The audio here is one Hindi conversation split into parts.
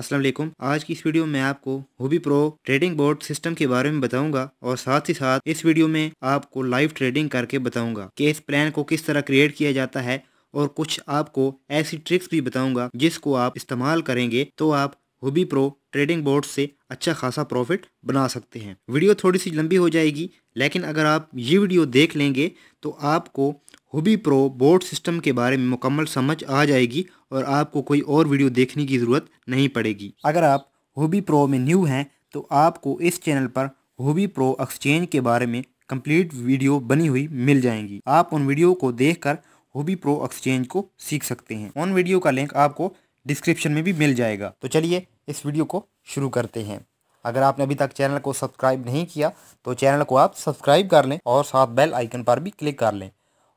अस्सलाम वालेकुम आज की इस वीडियो में आपको Huobi pro trading board system के बारे में बताऊंगा और साथ ही साथ इस वीडियो में आपको लाइव ट्रेडिंग करके बताऊंगा कि इस प्लान को किस तरह क्रिएट किया जाता है और कुछ आपको ऐसी ट्रिक्स भी बताऊंगा जिसको आप इस्तेमाल करेंगे तो आप हुबी प्रो ट्रेडिंग बोर्ड से अच्छा खासा प्रॉफिट बना सकते हैं वीडियो थोड़ी सी लंबी हो जाएगी लेकिन अगर आप ये वीडियो देख लेंगे तो आपको होबी प्रो बोर्ड सिस्टम के बारे में मुकम्मल समझ आ जाएगी और आपको कोई और वीडियो देखने की ज़रूरत नहीं पड़ेगी अगर आप होबी प्रो में न्यू हैं तो आपको इस चैनल पर होबी प्रो एक्सचेंज के बारे में कंप्लीट वीडियो बनी हुई मिल जाएंगी आप उन वीडियो को देखकर होबी प्रो एक्सचेंज को सीख सकते हैं उन वीडियो का लिंक आपको डिस्क्रिप्शन में भी मिल जाएगा तो चलिए इस वीडियो को शुरू करते हैं अगर आपने अभी तक चैनल को सब्सक्राइब नहीं किया तो चैनल को आप सब्सक्राइब कर लें और साथ बेल आइकन पर भी क्लिक कर लें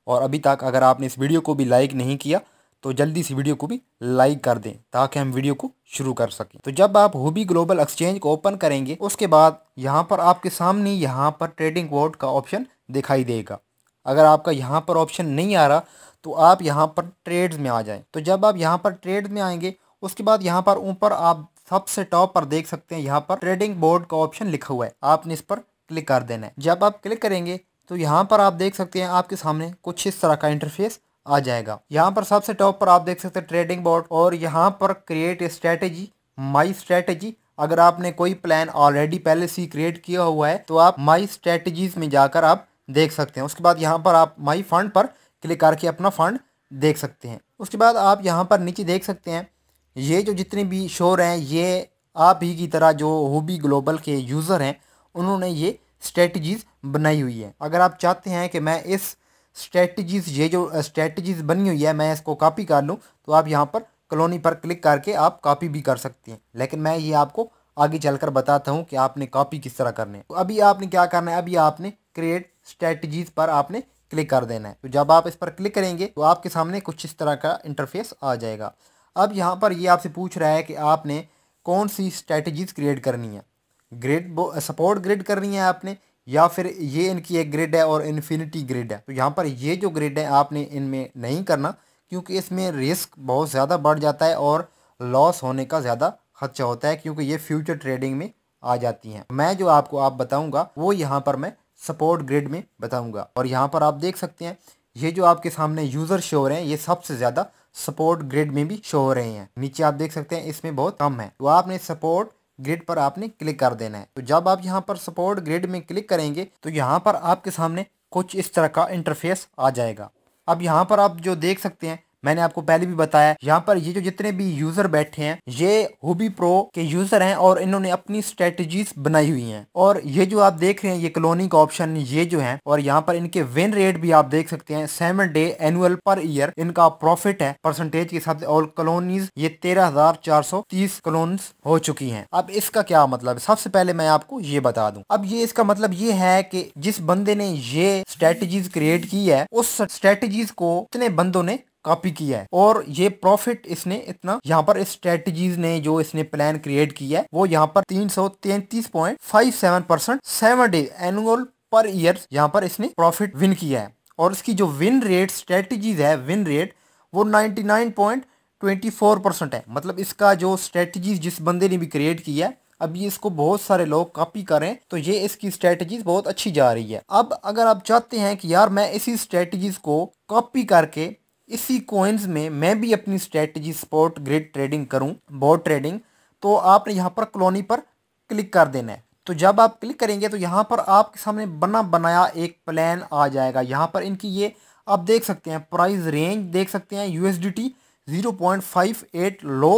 और अभी तक अगर आपने इस वीडियो को भी लाइक नहीं किया तो जल्दी इस वीडियो को भी लाइक कर दें ताकि हम वीडियो को शुरू कर सकें तो जब आप हुबी ग्लोबल एक्सचेंज को ओपन करेंगे उसके बाद यहाँ पर आपके सामने यहाँ पर ट्रेडिंग वोट का ऑप्शन दिखाई देगा अगर आपका यहाँ पर ऑप्शन नहीं आ रहा तो आप यहाँ पर ट्रेड्स में आ जाएं तो जब आप यहाँ पर ट्रेड में आएंगे उसके बाद यहाँ पर ऊपर आप सबसे टॉप पर देख सकते हैं यहाँ पर ट्रेडिंग बोर्ड का ऑप्शन लिखा हुआ है आपने इस पर क्लिक कर देना है जब आप क्लिक करेंगे तो यहाँ पर आप देख सकते हैं आपके सामने कुछ इस तरह का इंटरफेस आ जाएगा यहाँ पर सबसे टॉप पर आप देख सकते हैं ट्रेडिंग बोर्ड और यहाँ पर क्रिएट स्ट्रेटेजी माई स्ट्रेटेजी अगर आपने कोई प्लान ऑलरेडी पहले से क्रिएट किया हुआ है तो आप माई स्ट्रेटेजीज में जाकर आप देख सकते हैं उसके बाद यहाँ पर आप माई फंड पर क्लिक करके अपना फंड देख सकते हैं उसके बाद आप यहाँ पर नीचे देख सकते हैं ये जो जितने भी शोर हैं ये आप ही की तरह जो हुबी ग्लोबल के यूज़र हैं उन्होंने ये स्ट्रेटजीज़ बनाई हुई है अगर आप चाहते हैं कि मैं इस स्ट्रेटजीज़ ये जो स्ट्रेटजीज़ बनी हुई है मैं इसको कॉपी कर लूँ तो आप यहाँ पर कॉलोनी पर क्लिक करके आप कॉपी भी कर सकते हैं लेकिन मैं ये आपको आगे चलकर बताता हूँ कि आपने कॉपी किस तरह करनी है तो अभी आपने क्या करना है अभी आपने क्रिएट स्ट्रेटजीज़ पर आपने क्लिक कर देना है तो जब आप इस पर क्लिक करेंगे तो आपके सामने कुछ इस तरह का इंटरफेस आ जाएगा अब यहाँ पर ये आपसे पूछ रहा है कि आपने कौन सी स्ट्रेटजीज़ क्रिएट करनी है ग्रेड सपोर्ट ग्रेड करनी है आपने या फिर ये इनकी एक ग्रेड है और इन्फिनिटी ग्रेड है तो यहाँ पर ये जो ग्रेड है आपने इनमें नहीं करना क्योंकि इसमें रिस्क बहुत ज़्यादा बढ़ जाता है और लॉस होने का ज़्यादा खर्चा होता है क्योंकि ये फ्यूचर ट्रेडिंग में आ जाती हैं मैं जो आपको आप बताऊँगा वो यहाँ पर मैं सपोर्ट ग्रेड में बताऊँगा और यहाँ पर आप देख सकते हैं ये जो आपके सामने यूज़र शो रहे हैं ये सबसे ज़्यादा सपोर्ट ग्रेड में भी शो हो रहे हैं नीचे आप देख सकते हैं इसमें बहुत कम है तो आपने सपोर्ट ग्रिड पर आपने क्लिक कर देना है तो जब आप यहाँ पर सपोर्ट ग्रिड में क्लिक करेंगे तो यहाँ पर आपके सामने कुछ इस तरह का इंटरफेस आ जाएगा अब यहाँ पर आप जो देख सकते हैं मैंने आपको पहले भी बताया यहाँ पर ये जो जितने भी यूजर बैठे हैं ये हुबी प्रो के यूजर हैं और इन्होंने अपनी स्ट्रेटजीज बनाई हुई हैं और ये जो आप देख रहे हैं ये क्लोनिंग का ऑप्शन ये जो है और यहाँ पर इनके विन रेट भी आप देख सकते हैं seven day annual per year इनका प्रॉफिट है परसेंटेज के हिसाब से और कलोनीज ये तेरह हजार चार सौ तीस हो चुकी है अब इसका क्या मतलब सबसे पहले मैं आपको ये बता दू अब ये इसका मतलब ये है कि जिस बंदे ने ये स्ट्रेटजीज क्रिएट की है उस स्ट्रेटजीज को इतने बंदों ने कॉपी किया है और ये प्रॉफिट इसने इतना यहाँ पर स्ट्रेटजीज ने जो इसने प्लान क्रिएट किया है वो यहाँ पर तीन सौ तैतीस point five seven percent seven day annual per year यहाँ पर इसने प्रॉफिट विन किया है और इसकी जो विन रेट स्ट्रेटजीज है विन रेट वो नाइन्टी परसेंट है मतलब इसका जो स्ट्रेटजीज जिस बंदे ने भी क्रिएट किया है अब ये इसको बहुत सारे लोग कॉपी करें तो ये इसकी स्ट्रेटजीज बहुत अच्छी जा रही है अब अगर आप चाहते हैं कि यार मैं इसी स्ट्रेटजीज को कॉपी करके इसी कोइंस में मैं भी अपनी स्ट्रेटजी स्पॉट ग्रिड ट्रेडिंग करूं बोर्ड ट्रेडिंग तो आपने यहाँ पर कॉलोनी पर क्लिक कर देना है तो जब आप क्लिक करेंगे तो यहाँ पर आपके सामने बना बनाया एक प्लान आ जाएगा यहाँ पर इनकी ये आप देख सकते हैं प्राइस रेंज देख सकते हैं U S D T zero point five eight low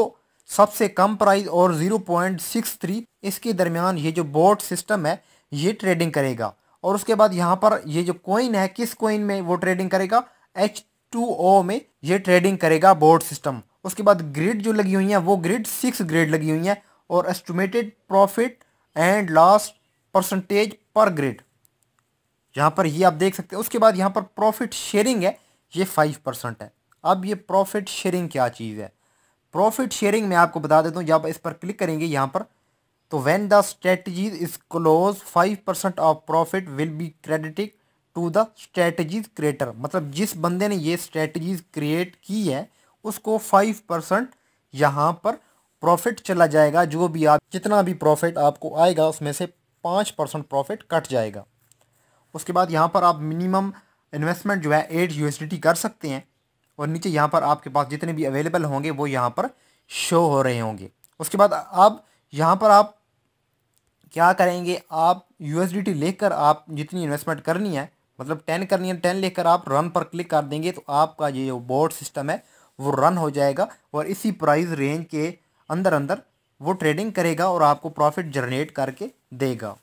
सबसे कम प्राइस और ज़ीरो पॉइंट सिक्स थ्री इसके दरमियान ये जो बोर्ड सिस्टम है ये ट्रेडिंग करेगा और उसके बाद यहाँ पर ये जो कोइन है किस कोइन में वो ट्रेडिंग करेगा एच टू ओ में ये ट्रेडिंग करेगा बोर्ड सिस्टम उसके बाद ग्रिड जो लगी हुई हैं वो ग्रिड सिक्स ग्रेड लगी हुई हैं और estimated profit and loss percentage per grid यहाँ पर ये आप देख सकते हैं उसके बाद यहाँ पर प्रॉफिट शेयरिंग है ये फाइव परसेंट है अब ये प्रॉफिट शेयरिंग क्या चीज़ है प्रॉफिट शेयरिंग मैं आपको बता देता हूँ जब इस पर क्लिक करेंगे यहाँ पर तो when the strategies is close five percent of profit will be credited to the strategies creator मतलब जिस बंदे ने ये स्ट्रेटजीज क्रिएट की है उसको फाइव परसेंट यहाँ पर प्रॉफिट चला जाएगा जो भी आप जितना भी प्रॉफिट आपको आएगा उसमें से पाँच परसेंट प्रॉफिट कट जाएगा उसके बाद यहाँ पर आप मिनिमम इन्वेस्टमेंट जो है एट यू कर सकते हैं और नीचे यहाँ पर आपके पास जितने भी अवेलेबल होंगे वो यहाँ पर शो हो रहे होंगे उसके बाद अब यहाँ पर आप क्या करेंगे आप यू लेकर आप जितनी इन्वेस्टमेंट करनी है मतलब टेन करनी है टेन लेकर आप रन पर क्लिक कर देंगे तो आपका ये जो बोर्ड सिस्टम है वो रन हो जाएगा और इसी प्राइस रेंज के अंदर अंदर वो ट्रेडिंग करेगा और आपको प्रॉफिट जनरेट करके देगा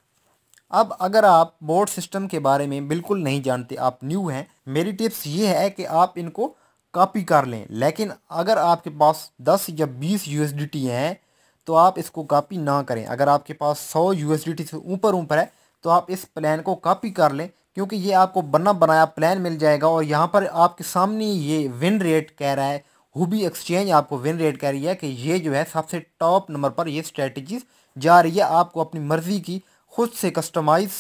अब अगर आप बोर्ड सिस्टम के बारे में बिल्कुल नहीं जानते आप न्यू हैं मेरी टिप्स ये है कि आप इनको कॉपी कर लें लेकिन अगर आपके पास 10 या 20 यू हैं तो आप इसको कॉपी ना करें अगर आपके पास 100 यू से ऊपर ऊपर है तो आप इस प्लान को कॉपी कर लें क्योंकि ये आपको बना बनाया प्लान मिल जाएगा और यहाँ पर आपके सामने ये विन रेट कह रहा है हुबी एक्सचेंज आपको विन रेट कह रही है कि ये जो है सबसे टॉप नंबर पर ये स्ट्रेटजीज जा रही है आपको अपनी मर्ज़ी की खुद से कस्टमाइज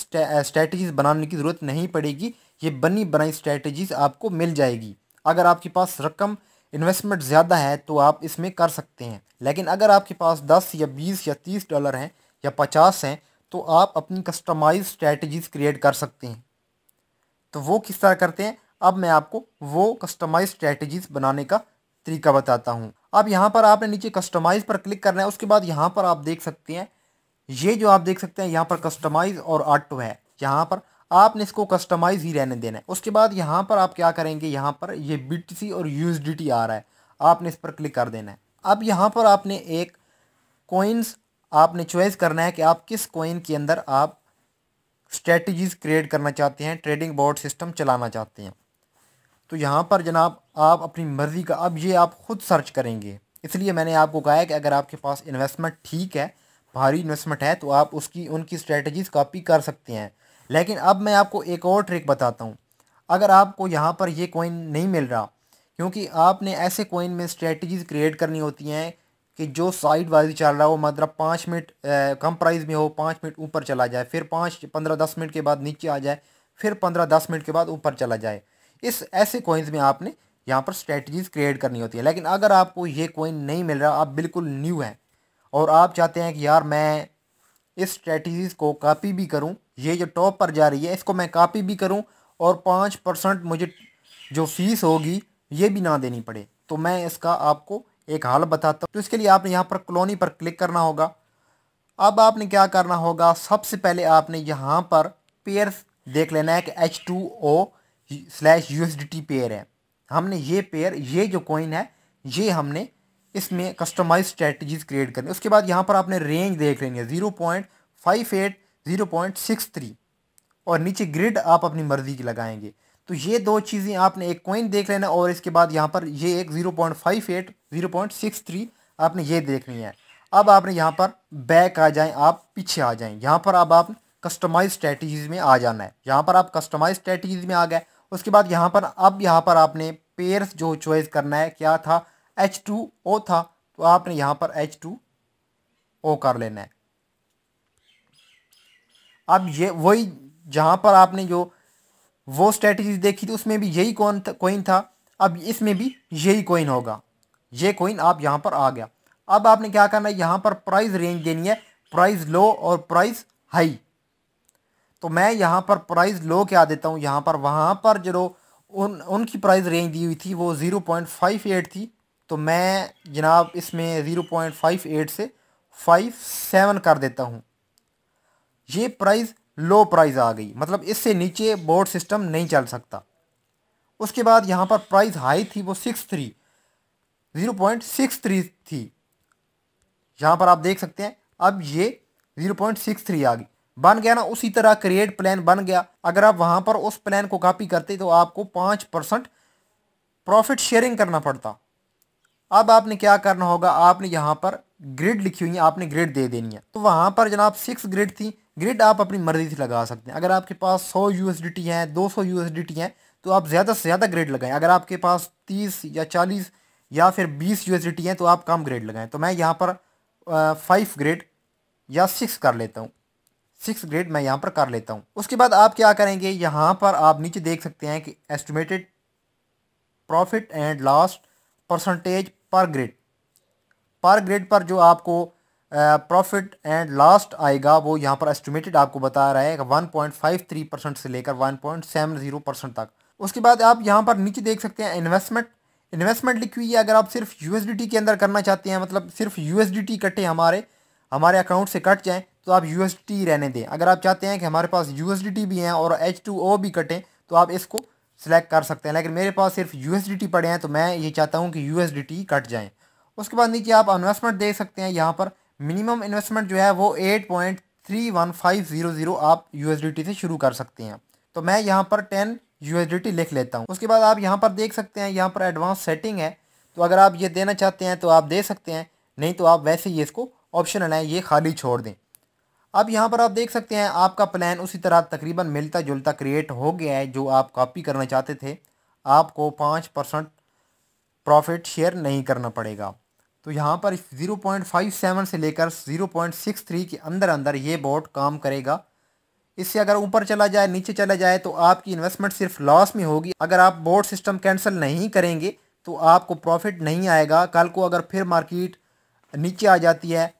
स्ट्रेटजीज बनाने की ज़रूरत नहीं पड़ेगी ये बनी बनाई स्ट्रेटजीज आपको मिल जाएगी अगर आपके पास रकम इन्वेस्टमेंट ज़्यादा है तो आप इसमें कर सकते हैं लेकिन अगर आपके पास दस या बीस या तीस डॉलर हैं या पचास हैं तो आप अपनी कस्टमाइज स्ट्रेटजीज क्रिएट कर सकते हैं तो वो किस तरह करते हैं अब मैं आपको वो कस्टमाइज स्ट्रेटजीज बनाने का तरीका बताता हूँ अब यहाँ पर आपने नीचे कस्टमाइज़ पर क्लिक करना है उसके बाद यहाँ पर आप देख सकते हैं ये जो आप देख सकते हैं यहाँ पर कस्टमाइज़ और ऑटो है यहाँ पर आपने इसको कस्टमाइज़ ही रहने देना है उसके बाद यहाँ पर आप क्या करेंगे यहाँ पर ये बी और यू आ रहा है आपने इस पर क्लिक कर देना है अब यहाँ पर आपने एक कोइंस आपने चॉइस करना है कि आप किस कोइन के अंदर आप स्ट्रेटजीज़ क्रिएट करना चाहते हैं ट्रेडिंग बॉर्ड सिस्टम चलाना चाहते हैं तो यहाँ पर जनाब आप अपनी मर्ज़ी का अब ये आप ख़ुद सर्च करेंगे इसलिए मैंने आपको कहा है कि अगर आपके पास इन्वेस्टमेंट ठीक है भारी इन्वेस्टमेंट है तो आप उसकी उनकी स्ट्रेटजीज़ कॉपी कर सकते हैं लेकिन अब मैं आपको एक और ट्रिक बताता हूँ अगर आपको यहाँ पर ये कोइन नहीं मिल रहा क्योंकि आपने ऐसे कोइन में स्ट्रेटजीज़ क्रिएट करनी होती हैं कि जो साइड वाइज चल रहा है वो मतलब पाँच मिनट कम प्राइस में हो पाँच मिनट ऊपर चला जाए फिर पाँच पंद्रह दस मिनट के बाद नीचे आ जाए फिर पंद्रह दस मिनट के बाद ऊपर चला जाए इस ऐसे कोइंस में आपने यहाँ पर स्ट्रेटजीज क्रिएट करनी होती है लेकिन अगर आपको ये कोइन नहीं मिल रहा आप बिल्कुल न्यू हैं और आप चाहते हैं कि यार मैं इस स्ट्रेटजीज़ को कापी भी करूँ ये जो टॉप पर जा रही है इसको मैं कापी भी करूँ और पाँच परसेंट मुझे जो फीस होगी ये भी ना देनी पड़े तो मैं इसका आपको एक हाल बताता हूँ तो इसके लिए आपने यहाँ पर कॉलोनी पर क्लिक करना होगा अब आपने क्या करना होगा सबसे पहले आपने यहाँ पर पेयर देख लेना है कि H two O slash U S D T pair है हमने ये पेयर ये जो कॉइन है ये हमने इसमें कस्टमाइज स्ट्रेटजीज क्रिएट करनी उसके बाद यहाँ पर आपने रेंज देख लेनी है zero point five eight zero point six three और नीचे ग्रिड आप अपनी मर्ज़ी की लगाएंगे तो ये दो चीज़ें आपने एक कॉइन देख लेना और इसके बाद यहाँ पर ये एक zero point five eight zero point six three आपने ये देखनी है अब आपने यहाँ पर बैक आ जाएं आप पीछे आ जाएं यहाँ पर अब आप कस्टमाइज स्ट्रेटजीज़ में आ जाना है यहाँ पर आप कस्टमाइज स्ट्रेटजीज़ में आ गए उसके बाद यहाँ पर अब यहाँ पर आपने पेयर्स जो चॉइस करना है क्या था एच टू ओ था तो आपने यहाँ पर एच टू ओ कर लेना है अब ये वही जहाँ पर आपने जो वो स्ट्रेटजी देखी थी तो उसमें भी यही कौन कोइन था अब इसमें भी यही कोइन होगा ये कोइन आप यहाँ पर आ गया अब आपने क्या करना है यहाँ पर प्राइस रेंज देनी है प्राइस लो और प्राइस हाई तो मैं यहाँ पर प्राइस लो क्या देता हूँ यहाँ पर वहाँ पर जो उन उनकी प्राइस रेंज दी हुई थी वो ज़ीरो पॉइंट फाइव एट थी तो मैं जनाब इसमें ज़ीरो पॉइंट फाइव एट से फाइव सेवन कर देता हूँ ये प्राइज़ लो प्राइस आ गई मतलब इससे नीचे बोर्ड सिस्टम नहीं चल सकता उसके बाद यहाँ पर प्राइस हाई थी वो six three zero point six three थी यहाँ पर आप देख सकते हैं अब ये ज़ीरो पॉइंट सिक्स थ्री आ गई बन गया ना उसी तरह क्रिएट प्लान बन गया अगर आप वहाँ पर उस प्लान को कॉपी करते तो आपको पाँच परसेंट प्रॉफिट शेयरिंग करना पड़ता अब आपने क्या करना होगा आपने यहाँ पर ग्रिड लिखी हुई है आपने ग्रिड दे देनी है तो वहाँ पर जनाब सिक्स ग्रिड थी ग्रिड आप अपनी मर्ज़ी से लगा सकते हैं अगर आपके पास सौ यू हैं दो सौ हैं तो आप ज़्यादा से ज़्यादा ग्रेड लगाएं अगर आपके पास तीस या चालीस या फिर बीस यू हैं तो आप कम ग्रेड लगाएं तो मैं यहाँ पर फाइव ग्रेड या सिक्स कर लेता हूँ सिक्स ग्रेड मैं यहाँ पर कर लेता हूँ उसके बाद आप क्या करेंगे यहाँ पर आप नीचे देख सकते हैं कि estimated profit and last percentage per grid per grid पर जो आपको प्रॉफिट एंड लास्ट आएगा वो यहाँ पर एस्टिमेटेड आपको बता रहा है one point five three percent से लेकर one point seven zero percent तक उसके बाद आप यहाँ पर नीचे देख सकते हैं इन्वेस्टमेंट इन्वेस्टमेंट लिखी हुई है अगर आप सिर्फ यू के अंदर करना चाहते हैं मतलब सिर्फ यू कटे हमारे हमारे अकाउंट से कट जाएँ तो आप यू रहने दें अगर आप चाहते हैं कि हमारे पास यू भी हैं और एच भी कटें तो आप इसको सेलेक्ट कर सकते हैं लेकिन मेरे पास सिर्फ यू पड़े हैं तो मैं ये चाहता हूँ कि यू कट जाएँ उसके बाद नीचे आप इन्वेस्टमेंट देख सकते हैं यहाँ पर मिनिमम इन्वेस्टमेंट जो है वो eight point three one five zero zero आप यू से शुरू कर सकते हैं तो मैं यहाँ पर टेन यू लिख लेता हूँ उसके बाद आप यहाँ पर देख सकते हैं यहाँ पर एडवांस सेटिंग है तो अगर आप ये देना चाहते हैं तो आप दे सकते हैं नहीं तो आप वैसे ही इसको ऑप्शनल है ये खाली छोड़ दें अब यहाँ पर आप देख सकते हैं आपका प्लान उसी तरह तकरीबन मिलता जुलता क्रिएट हो गया है जो आप कॉपी करना चाहते थे आपको पाँच परसेंट प्रॉफिट शेयर नहीं करना पड़ेगा तो यहाँ पर 0.57 से लेकर 0.63 के अंदर अंदर ये बोर्ड काम करेगा इससे अगर ऊपर चला जाए नीचे चला जाए तो आपकी इन्वेस्टमेंट सिर्फ लॉस में होगी अगर आप बोर्ड सिस्टम कैंसिल नहीं करेंगे तो आपको प्रॉफिट नहीं आएगा कल को अगर फिर मार्केट नीचे आ जाती है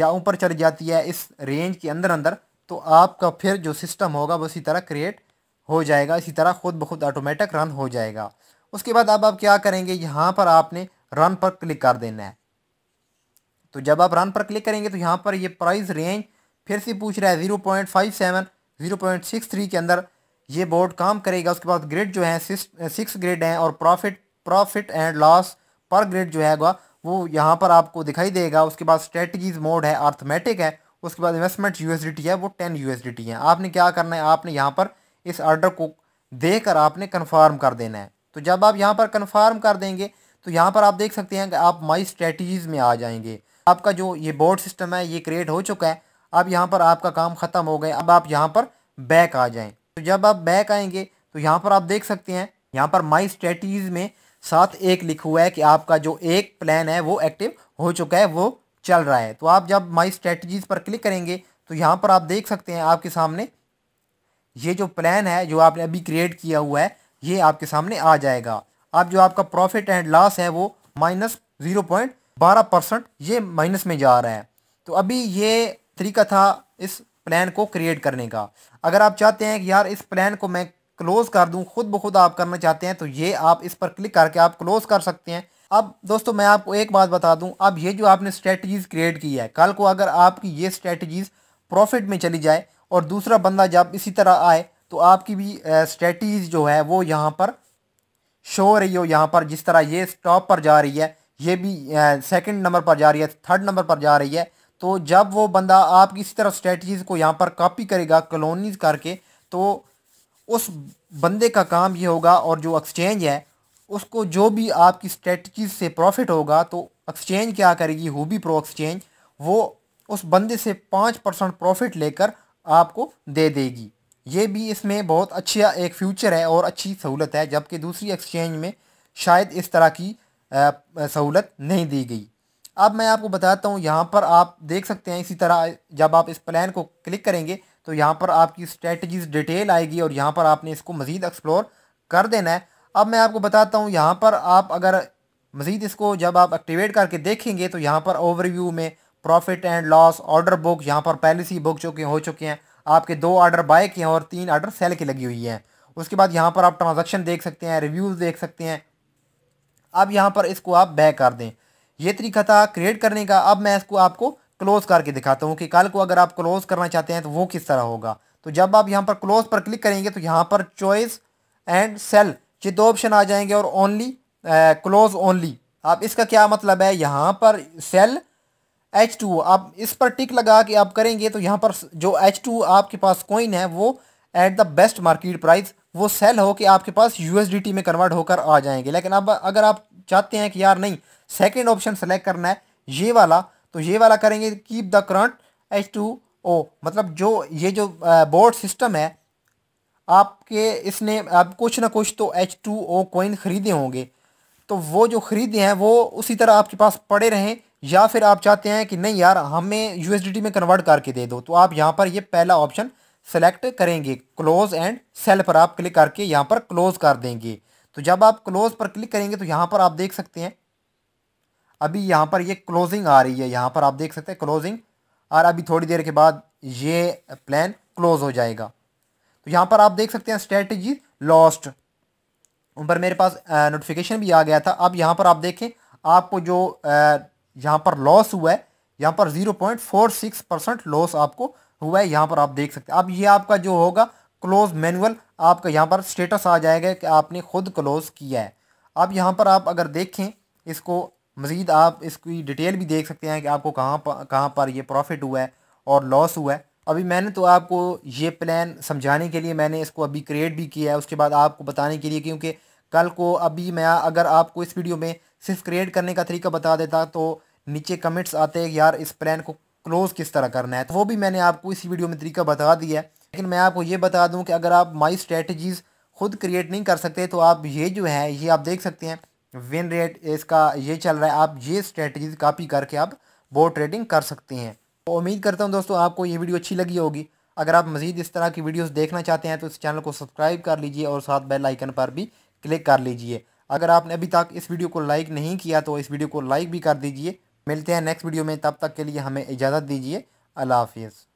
या ऊपर चढ़ जाती है इस रेंज के अंदर अंदर तो आपका फिर जो सिस्टम होगा वो इसी तरह क्रिएट हो जाएगा इसी तरह खुद ब खुद ऑटोमेटिक रन हो जाएगा उसके बाद अब आप क्या करेंगे यहाँ पर आपने रन पर क्लिक कर देना है तो जब आप रन पर क्लिक करेंगे तो यहाँ पर ये प्राइस रेंज फिर से पूछ रहा है zero point five seven zero point six three के अंदर ये बोर्ड काम करेगा उसके बाद ग्रेड जो है सिक्स ग्रेड हैं और profit profit and loss per grid जो है वो यहाँ पर आपको दिखाई देगा उसके बाद स्ट्रेटजीज मोड है आर्थमेटिक है उसके बाद इन्वेस्टमेंट यू है वो टेन यू है आपने क्या करना है आपने यहाँ पर इस आर्डर को देकर आपने कन्फर्म कर देना है तो जब आप यहाँ पर कन्फर्म कर देंगे तो यहाँ पर आप देख सकते हैं कि आप माई स्ट्रेटजीज़ में आ जाएंगे आपका जो ये बोर्ड सिस्टम है ये क्रिएट हो चुका है अब यहाँ पर आपका काम ख़त्म हो गया अब आप यहाँ पर बैक आ जाएँ तो जब आप बैक आएंगे तो यहाँ पर आप देख सकते हैं यहाँ पर माई स्ट्रेटजीज़ में साथ एक लिखा हुआ है कि आपका जो एक प्लान है वो एक्टिव हो चुका है वो चल रहा है तो आप जब माई स्ट्रेटजीज़ पर क्लिक करेंगे तो यहाँ पर आप देख सकते हैं आपके सामने ये जो प्लान है जो आपने अभी क्रिएट किया हुआ है ये आपके सामने आ जाएगा आप जो आपका प्रॉफिट एंड लॉस है वो माइनस ज़ीरो पॉइंट बारह परसेंट ये माइनस में जा रहा है तो अभी ये तरीका था इस प्लान को क्रिएट करने का अगर आप चाहते हैं कि यार इस प्लान को मैं क्लोज़ कर दूं खुद ब खुद आप करना चाहते हैं तो ये आप इस पर क्लिक करके आप क्लोज़ कर सकते हैं अब दोस्तों मैं आपको एक बात बता दूं अब ये जो आपने स्ट्रेटजीज़ क्रिएट की है कल को अगर आपकी ये स्ट्रेटजीज़ प्रॉफिट में चली जाए और दूसरा बंदा जब इसी तरह आए तो आपकी भी स्ट्रेटजीज़ जो है वो यहाँ पर शो हो रही हो यहाँ पर जिस तरह ये स्टॉप पर जा रही है ये भी सेकंड नंबर पर जा रही है थर्ड नंबर पर जा रही है तो जब वो बंदा आपकी इसी तरह स्ट्रेटजीज़ को यहाँ पर कॉपी करेगा कलोनीज करके तो उस बंदे का काम ये होगा और जो एक्सचेंज है उसको जो भी आपकी स्ट्रेटजीज से प्रॉफिट होगा तो एक्सचेंज क्या करेगी हुबी प्रो एक्सचेंज वो उस बंदे से पाँच परसेंट प्रॉफिट लेकर आपको दे देगी ये भी इसमें बहुत अच्छा एक फ्यूचर है और अच्छी सहूलत है जबकि दूसरी एक्सचेंज में शायद इस तरह की सहूलत नहीं दी गई अब मैं आपको बताता हूँ यहाँ पर आप देख सकते हैं इसी तरह जब आप इस प्लान को क्लिक करेंगे तो यहाँ पर आपकी स्ट्रेटजीज डिटेल आएगी और यहाँ पर आपने इसको मज़ीद एक्सप्लोर कर देना है अब मैं आपको बताता हूँ यहाँ पर आप अगर मज़ीद इसको जब आप एक्टिवेट करके देखेंगे तो यहाँ पर ओवरव्यू में profit and loss order book यहाँ पर पॉलिसी बुक चुके हो चुके हैं आपके दो ऑर्डर बाय के हैं और तीन ऑर्डर सेल की लगी हुई हैं उसके बाद यहाँ पर आप ट्रांजेक्शन देख सकते हैं रिव्यूज़ देख सकते हैं अब यहाँ पर इसको आप बैक कर दें ये तरीका था क्रिएट करने का अब मैं इसको आपको क्लोज़ करके दिखाता हूँ कि कल को अगर आप क्लोज़ करना चाहते हैं तो वो किस तरह होगा तो जब आप यहाँ पर क्लोज़ पर क्लिक करेंगे तो यहाँ पर चॉइस एंड सेल ये दो ऑप्शन आ जाएंगे और ओनली क्लोज़ ओनली आप इसका क्या मतलब है यहाँ पर सेल एच टू आप इस पर टिक लगा के आप करेंगे तो यहाँ पर जो एच टू आपके पास कोइन है वो at the best market price वो सेल हो के आपके पास टी में कन्वर्ट होकर आ जाएंगे लेकिन अब अगर आप चाहते हैं कि यार नहीं सेकेंड ऑप्शन सेलेक्ट करना है ये वाला तो ये वाला करेंगे keep the current H two O मतलब जो ये जो बोर्ड सिस्टम है आपके इसने आप कुछ ना कुछ तो एच टू ओ कोइन ख़रीदे होंगे तो वो जो ख़रीदे हैं वो उसी तरह आपके पास पड़े रहें या फिर आप चाहते हैं कि नहीं यार हमें यू में कन्वर्ट करके दे दो तो आप यहाँ पर ये पहला ऑप्शन सेलेक्ट करेंगे क्लोज एंड सेल पर आप क्लिक करके यहाँ पर क्लोज कर देंगे तो जब आप क्लोज पर क्लिक करेंगे तो यहाँ पर आप देख सकते हैं अभी यहाँ पर ये क्लोजिंग आ रही है यहाँ पर आप देख सकते हैं क्लोजिंग और अभी थोड़ी देर के बाद ये प्लान क्लोज हो जाएगा तो यहाँ पर आप देख सकते हैं स्ट्रेटजी लॉस्ट उन पर मेरे पास नोटिफिकेशन भी आ गया था अब यहाँ पर आप देखें आपको जो यहाँ पर लॉस हुआ है यहाँ पर zero point four six percent loss आपको हुआ है यहाँ पर आप देख सकते हैं अब ये आपका जो होगा क्लोज मैनुअल आपका यहाँ पर स्टेटस आ जाएगा कि आपने खुद क्लोज़ किया है अब यहाँ पर आप अगर देखें इसको मज़ीद आप इसकी डिटेल भी देख सकते हैं कि आपको कहाँ पर कहाँ पर यह प्रॉफिट हुआ है और लॉस हुआ है अभी मैंने तो आपको ये प्लान समझाने के लिए मैंने इसको अभी क्रिएट भी किया है उसके बाद आपको बताने के लिए क्योंकि कल को अभी मैं अगर आपको इस वीडियो में सिर्फ क्रिएट करने का तरीका बता देता तो नीचे कमेंट्स आते यार इस प्लान को क्लोज़ किस तरह करना है तो वो भी मैंने आपको इसी वीडियो में तरीका बता दिया है लेकिन मैं आपको ये बता दूं कि अगर आप माई स्ट्रेटजीज़ खुद क्रिएट नहीं कर सकते तो आप ये जो है ये आप देख सकते हैं विन रेट इसका ये चल रहा है आप ये स्ट्रेटजीज कापी करके आप बोट ट्रेडिंग कर सकते हैं तो उम्मीद करता हूँ दोस्तों आपको ये वीडियो अच्छी लगी होगी अगर आप मज़ीद इस तरह की वीडियोज़ देखना चाहते हैं तो इस चैनल को सब्सक्राइब कर लीजिए और साथ बेल आइकन पर भी क्लिक कर लीजिए अगर आपने अभी तक इस वीडियो को लाइक नहीं किया तो इस वीडियो को लाइक भी कर दीजिए मिलते हैं नेक्स्ट वीडियो में तब तक के लिए हमें इजाज़त दीजिए अल्लाह हाफिज़